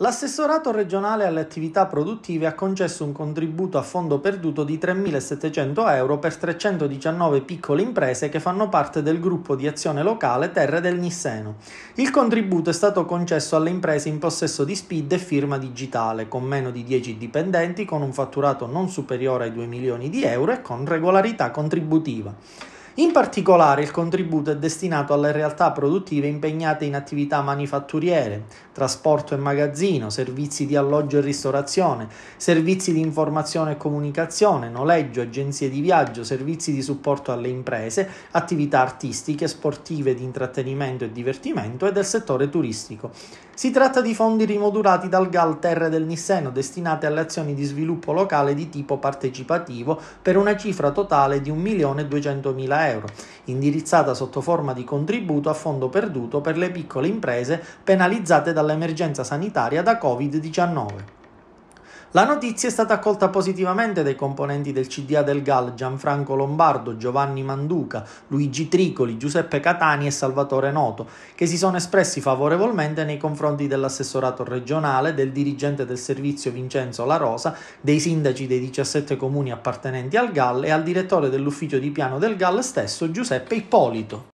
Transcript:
L'assessorato regionale alle attività produttive ha concesso un contributo a fondo perduto di 3.700 euro per 319 piccole imprese che fanno parte del gruppo di azione locale Terre del Nisseno. Il contributo è stato concesso alle imprese in possesso di SPID e firma digitale, con meno di 10 dipendenti, con un fatturato non superiore ai 2 milioni di euro e con regolarità contributiva. In particolare il contributo è destinato alle realtà produttive impegnate in attività manifatturiere, trasporto e magazzino, servizi di alloggio e ristorazione, servizi di informazione e comunicazione, noleggio, agenzie di viaggio, servizi di supporto alle imprese, attività artistiche, sportive di intrattenimento e divertimento e del settore turistico. Si tratta di fondi rimodulati dal GAL Terre del Nisseno destinati alle azioni di sviluppo locale di tipo partecipativo per una cifra totale di 1.200.000 euro euro, indirizzata sotto forma di contributo a fondo perduto per le piccole imprese penalizzate dall'emergenza sanitaria da Covid-19. La notizia è stata accolta positivamente dai componenti del CDA del GAL Gianfranco Lombardo, Giovanni Manduca, Luigi Tricoli, Giuseppe Catani e Salvatore Noto, che si sono espressi favorevolmente nei confronti dell'assessorato regionale, del dirigente del servizio Vincenzo La Rosa, dei sindaci dei 17 comuni appartenenti al GAL e al direttore dell'ufficio di piano del GAL stesso Giuseppe Ippolito.